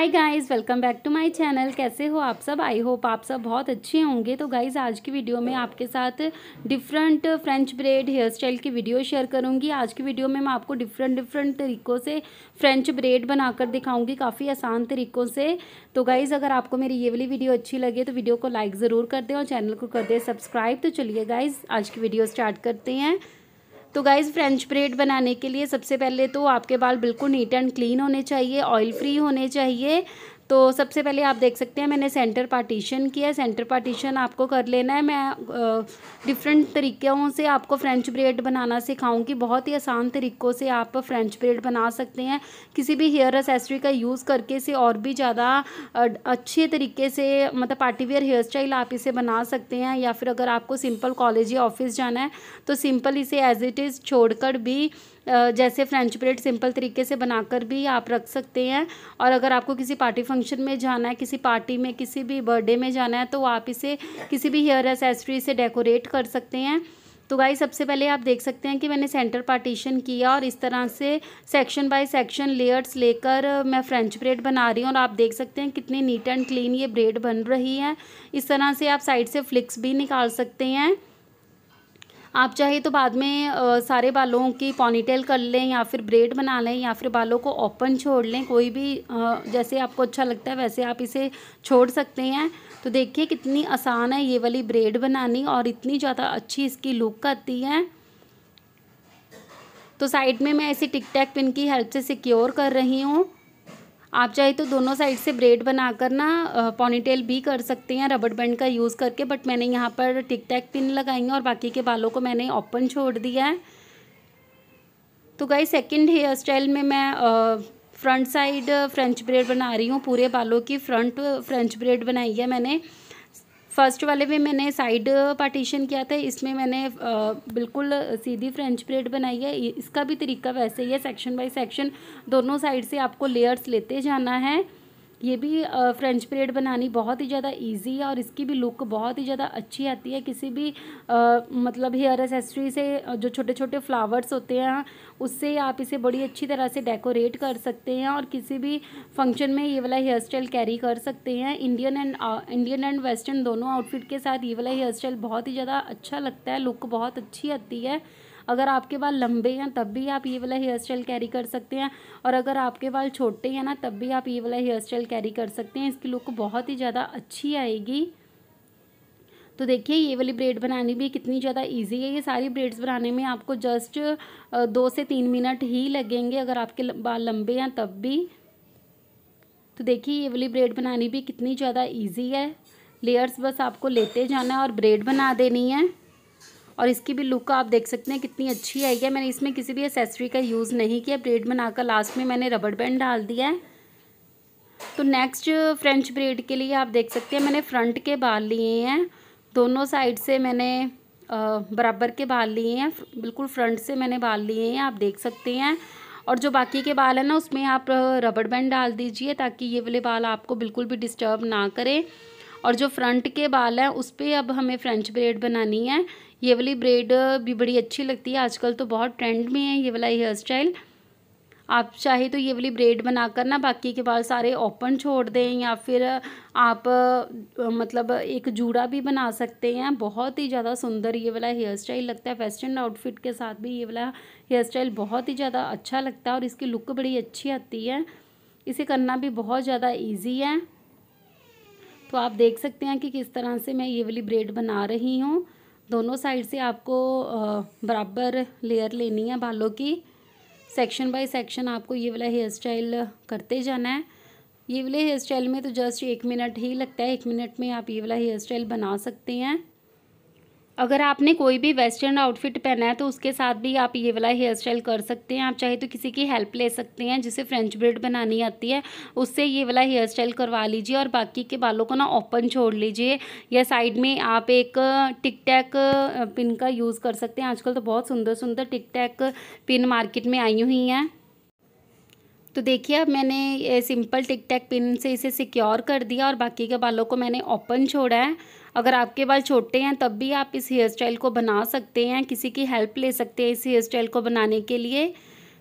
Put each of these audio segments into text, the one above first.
hi guys welcome back to my channel कैसे हो आप सब आई होप आप सब बहुत अच्छे होंगे तो गाइस आज की वीडियो में आपके साथ different French braid hair style की वीडियो शेयर करूंगी आज की वीडियो में मैं आपको डिफरेंट डिफरेंट तरीक़ों से फ्रेंच ब्रेड बनाकर दिखाऊंगी काफ़ी आसान तरीक़ों से तो गाइज़ अगर आपको मेरी ये वाली वीडियो अच्छी लगे तो वीडियो को लाइक ज़रूर कर दें और चैनल को कर दें सब्सक्राइब तो चलिए गाइज़ आज की वीडियो स्टार्ट करते हैं तो गाइज़ फ्रेंच ब्रेड बनाने के लिए सबसे पहले तो आपके बाल बिल्कुल नीट एंड क्लीन होने चाहिए ऑयल फ्री होने चाहिए तो सबसे पहले आप देख सकते हैं मैंने सेंटर पार्टीशन किया है सेंटर पार्टीशन आपको कर लेना है मैं डिफरेंट तरीक़ों से आपको फ्रेंच ब्रेड बनाना सिखाऊंगी बहुत ही आसान तरीक़ों से आप फ्रेंच ब्रेड बना सकते हैं किसी भी हेयर एसेसरी का यूज़ करके इसे और भी ज़्यादा अच्छे तरीके से मतलब पार्टीवेयर हेयर स्टाइल आप इसे बना सकते हैं या फिर अगर आपको सिंपल कॉलेज या ऑफिस जाना है तो सिंपल इसे एज इट इज़ छोड़कर भी जैसे फ्रेंच ब्रेड सिंपल तरीके से बनाकर भी आप रख सकते हैं और अगर आपको किसी पार्टी फंक्शन फंक्शन में जाना है किसी पार्टी में किसी भी बर्थडे में जाना है तो आप इसे किसी भी हेयर एसेसरी से डेकोरेट कर सकते हैं तो गाई सबसे पहले आप देख सकते हैं कि मैंने सेंटर पार्टीशन किया और इस तरह से सेक्शन बाय सेक्शन लेयर्स लेकर मैं फ्रेंच ब्रेड बना रही हूँ और आप देख सकते हैं कितनी नीट एंड क्लीन ये ब्रेड बन रही है इस तरह से आप साइड से फ्लिक्स भी निकाल सकते हैं आप चाहे तो बाद में आ, सारे बालों की पॉनीटेल कर लें या फिर ब्रेड बना लें या फिर बालों को ओपन छोड़ लें कोई भी आ, जैसे आपको अच्छा लगता है वैसे आप इसे छोड़ सकते हैं तो देखिए कितनी आसान है ये वाली ब्रेड बनानी और इतनी ज़्यादा अच्छी इसकी लुक आती है तो साइड में मैं ऐसी टिक टैक पिन की हेल्प से सिक्योर कर रही हूँ आप चाहे तो दोनों साइड से ब्रेड बनाकर ना पॉनीटेल भी कर सकते हैं रबड़ बैंड का यूज़ करके बट मैंने यहाँ पर टिक टैक पिन लगाई है और बाकी के बालों को मैंने ओपन छोड़ दिया है तो गाई सेकंड हेयर स्टाइल में मैं फ्रंट साइड फ्रेंच ब्रेड बना रही हूँ पूरे बालों की फ्रंट फ्रेंच ब्रेड बनाई है मैंने फर्स्ट वाले में मैंने साइड पार्टीशन किया था इसमें मैंने बिल्कुल सीधी फ्रेंच ब्रेड बनाई है इसका भी तरीका वैसे ही है सेक्शन बाय सेक्शन दोनों साइड से आपको लेयर्स लेते जाना है ये भी फ्रेंच ब्रेड बनानी बहुत ही ज़्यादा इजी है और इसकी भी लुक बहुत ही ज़्यादा अच्छी आती है किसी भी आ, मतलब हेयर एसेसरी से जो छोटे छोटे फ्लावर्स होते हैं उससे आप इसे बड़ी अच्छी तरह से डेकोरेट कर सकते हैं और किसी भी फंक्शन में ये वाला हेयर स्टाइल कैरी कर सकते हैं Indian and Indian and western दोनों आउटफिट के साथ ये वाला हेयर स्टाइल बहुत ही ज़्यादा अच्छा लगता है लुक बहुत अच्छी आती है अगर आपके बाल लंबे हैं तब भी आप ये वाला हेयर स्टाइल कैरी कर सकते हैं और अगर आपके बाल छोटे हैं ना तब भी आप ये वाला हेयर स्टाइल कैरी कर सकते हैं इसकी लुक बहुत ही ज़्यादा अच्छी आएगी तो देखिए ये वाली ब्रेड बनानी भी कितनी ज़्यादा इजी है ये सारी ब्रेड्स बनाने में आपको जस्ट दो से तीन मिनट ही लगेंगे अगर आपके बाल लंबे हैं तब भी तो देखिए ये वाली ब्रेड बनानी भी कितनी ज़्यादा इजी है लेयर्स बस आपको लेते जाना है और ब्रेड बना देनी है और इसकी भी लुक आप देख सकते हैं कितनी अच्छी आई है मैंने इसमें किसी भी एसेसरी का यूज़ नहीं किया ब्रेड बनाकर लास्ट में मैंने रबड़ बैंड डाल दिया है तो नेक्स्ट फ्रेंच ब्रेड के लिए आप देख सकते हैं मैंने फ्रंट के बाल लिए हैं दोनों साइड से मैंने बराबर के बाल लिए हैं बिल्कुल फ्रंट से मैंने बाल लिए हैं आप देख सकते हैं और जो बाकी के बाल हैं ना उसमें आप रबड़ बैंड डाल दीजिए ताकि ये वाले बाल आपको बिल्कुल भी डिस्टर्ब ना करें और जो फ्रंट के बाल हैं उस पर अब हमें फ्रेंच ब्रेड बनानी है ये वाली ब्रेड भी बड़ी अच्छी लगती है आजकल तो बहुत ट्रेंड में है ये वाला हेयर स्टाइल आप चाहे तो ये वाली ब्रेड बनाकर ना बाकी के बाल सारे ओपन छोड़ दें या फिर आप मतलब एक जूड़ा भी बना सकते हैं बहुत ही ज़्यादा सुंदर ये वाला हेयर स्टाइल लगता है वेस्टर्न आउटफिट के साथ भी ये वाला हेयर स्टाइल बहुत ही ज़्यादा अच्छा लगता है और इसकी लुक बड़ी अच्छी आती है इसे करना भी बहुत ज़्यादा ईजी है तो आप देख सकते हैं कि किस तरह से मैं ये वाली ब्रेड बना रही हूँ दोनों साइड से आपको बराबर लेयर लेनी है बालों की सेक्शन बाय सेक्शन आपको ये वाला हेयर स्टाइल करते जाना है ये वाले हेयर स्टाइल में तो जस्ट एक मिनट ही लगता है एक मिनट में आप ये वाला हेयर स्टाइल बना सकते हैं अगर आपने कोई भी वेस्टर्न आउटफिट पहना है तो उसके साथ भी आप ये वाला हेयर स्टाइल कर सकते हैं आप चाहे तो किसी की हेल्प ले सकते हैं जिसे फ्रेंच ब्रेड बनानी आती है उससे ये वाला हेयर स्टाइल करवा लीजिए और बाकी के बालों को ना ओपन छोड़ लीजिए या साइड में आप एक टिक टैक पिन का यूज़ कर सकते हैं आजकल तो बहुत सुंदर सुंदर टिक टैक पिन मार्केट में आई हुई हैं तो देखिए अब मैंने सिंपल टिक टैक पिन से इसे सिक्योर कर दिया और बाकी के बालों को मैंने ओपन छोड़ा है अगर आपके बाल छोटे हैं तब भी आप इस हेयर स्टाइल को बना सकते हैं किसी की हेल्प ले सकते हैं इस हेयर स्टाइल को बनाने के लिए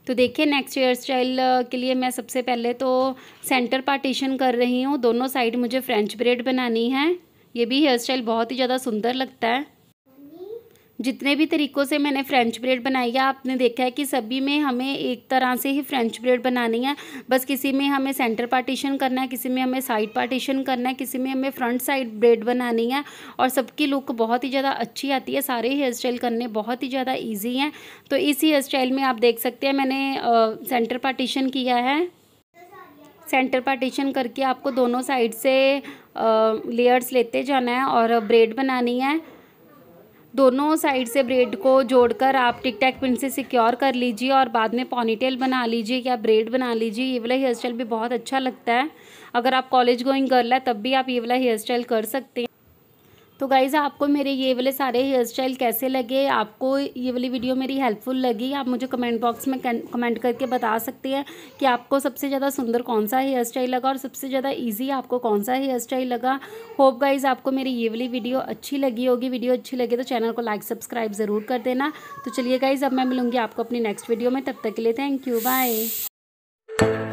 तो देखिए नेक्स्ट हेयर स्टाइल के लिए मैं सबसे पहले तो सेंटर पार्टीशन कर रही हूँ दोनों साइड मुझे फ्रेंच ब्रेड बनानी है ये भी हेयर स्टाइल बहुत ही ज़्यादा सुंदर लगता है जितने भी तरीक़ों से मैंने फ़्रेंच ब्रेड बनाई है आपने देखा है कि सभी में हमें एक तरह से ही फ़्रेंच ब्रेड बनानी है बस किसी में हमें सेंटर पार्टीशन करना है किसी में हमें साइड पार्टीशन करना है किसी में हमें फ्रंट साइड ब्रेड बनानी है और सबकी लुक बहुत ही ज़्यादा अच्छी आती है सारे हेयर स्टाइल करने बहुत ही ज़्यादा ईजी हैं तो इस हेयर स्टाइल में आप देख सकते हैं मैंने सेंटर पार्टीशन किया है सेंटर पार्टीशन करके आपको दोनों साइड से लेयर्स लेते जाना है और ब्रेड बनानी है दोनों साइड से ब्रेड को जोड़कर आप टिक टैक पिन से सिक्योर कर लीजिए और बाद में पॉनीटेल बना लीजिए या ब्रेड बना लीजिए ये वाला हेयर स्टाइल भी बहुत अच्छा लगता है अगर आप कॉलेज गोइंग गर्ल है तब भी आप ये वाला हेयर स्टाइल कर सकते हैं तो गाइज़ आपको मेरे ये वाले सारे हेयर स्टाइल कैसे लगे आपको ये वाली वीडियो मेरी हेल्पफुल लगी आप मुझे कमेंट बॉक्स में कमेंट करके बता सकते हैं कि आपको सबसे ज़्यादा सुंदर कौन सा हेयर स्टाइल लगा और सबसे ज़्यादा ईजी आपको कौन सा हेयर स्टाइल लगा होप गाइज़ आपको मेरी ये वाली वीडियो अच्छी लगी होगी वीडियो अच्छी लगी तो चैनल को लाइक सब्सक्राइब ज़रूर कर देना तो चलिए गाइज़ अब मैं मिलूँगी आपको अपनी नेक्स्ट वीडियो में तब तक के लिए थैंक यू बाय